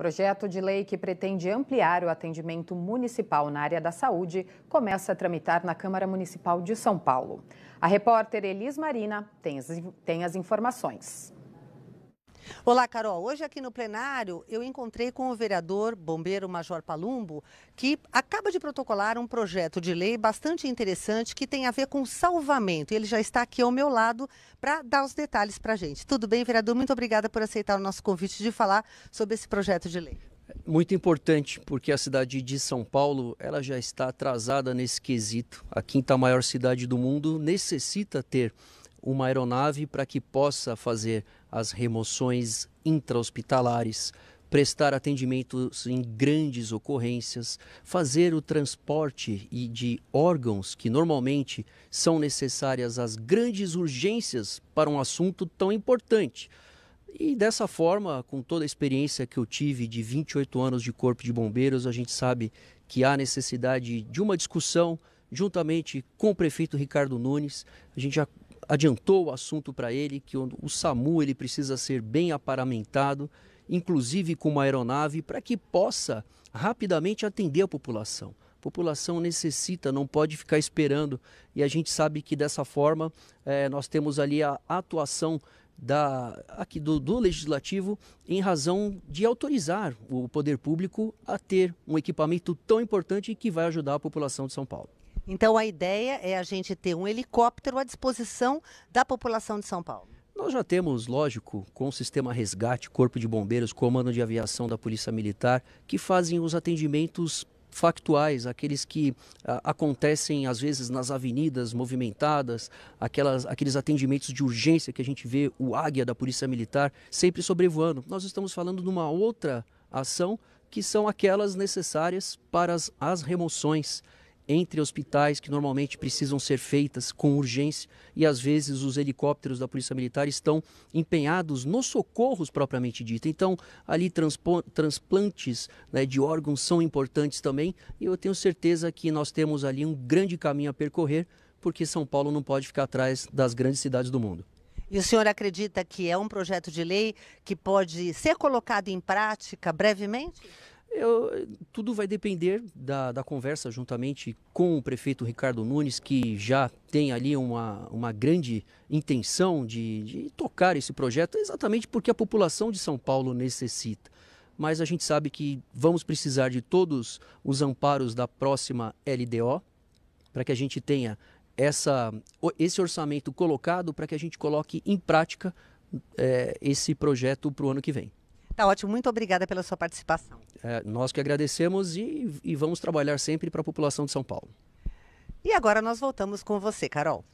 Projeto de lei que pretende ampliar o atendimento municipal na área da saúde começa a tramitar na Câmara Municipal de São Paulo. A repórter Elis Marina tem as, tem as informações. Olá, Carol. Hoje aqui no plenário eu encontrei com o vereador Bombeiro Major Palumbo, que acaba de protocolar um projeto de lei bastante interessante que tem a ver com salvamento. Ele já está aqui ao meu lado para dar os detalhes para a gente. Tudo bem, vereador? Muito obrigada por aceitar o nosso convite de falar sobre esse projeto de lei. Muito importante, porque a cidade de São Paulo ela já está atrasada nesse quesito. A quinta maior cidade do mundo necessita ter uma aeronave para que possa fazer as remoções intra-hospitalares, prestar atendimentos em grandes ocorrências, fazer o transporte e de órgãos que normalmente são necessárias às grandes urgências para um assunto tão importante. E dessa forma, com toda a experiência que eu tive de 28 anos de Corpo de Bombeiros, a gente sabe que há necessidade de uma discussão juntamente com o prefeito Ricardo Nunes. A gente já adiantou o assunto para ele que o SAMU ele precisa ser bem aparamentado, inclusive com uma aeronave, para que possa rapidamente atender a população. A população necessita, não pode ficar esperando. E a gente sabe que dessa forma é, nós temos ali a atuação da, aqui do, do, legislativo em razão de autorizar o poder público a ter um equipamento tão importante que vai ajudar a população de São Paulo. Então a ideia é a gente ter um helicóptero à disposição da população de São Paulo. Nós já temos, lógico, com o sistema resgate, corpo de bombeiros, comando de aviação da Polícia Militar, que fazem os atendimentos factuais, aqueles que ah, acontecem às vezes nas avenidas movimentadas, aquelas, aqueles atendimentos de urgência que a gente vê o águia da Polícia Militar sempre sobrevoando. Nós estamos falando de uma outra ação que são aquelas necessárias para as, as remoções entre hospitais que normalmente precisam ser feitas com urgência e às vezes os helicópteros da Polícia Militar estão empenhados nos socorros propriamente dito. Então, ali transplantes né, de órgãos são importantes também e eu tenho certeza que nós temos ali um grande caminho a percorrer porque São Paulo não pode ficar atrás das grandes cidades do mundo. E o senhor acredita que é um projeto de lei que pode ser colocado em prática brevemente? Eu, tudo vai depender da, da, conversa juntamente com o prefeito Ricardo Nunes, que já tem ali uma, uma grande intenção de, de tocar esse projeto, exatamente porque a população de São Paulo necessita. Mas a gente sabe que vamos precisar de todos os amparos da próxima LDO para que a gente tenha essa, esse orçamento colocado, para que a gente coloque em prática é, esse projeto para o ano que vem. Tá ótimo, muito obrigada pela sua participação. É, nós que agradecemos e, e vamos trabalhar sempre para a população de São Paulo. E agora nós voltamos com você, Carol.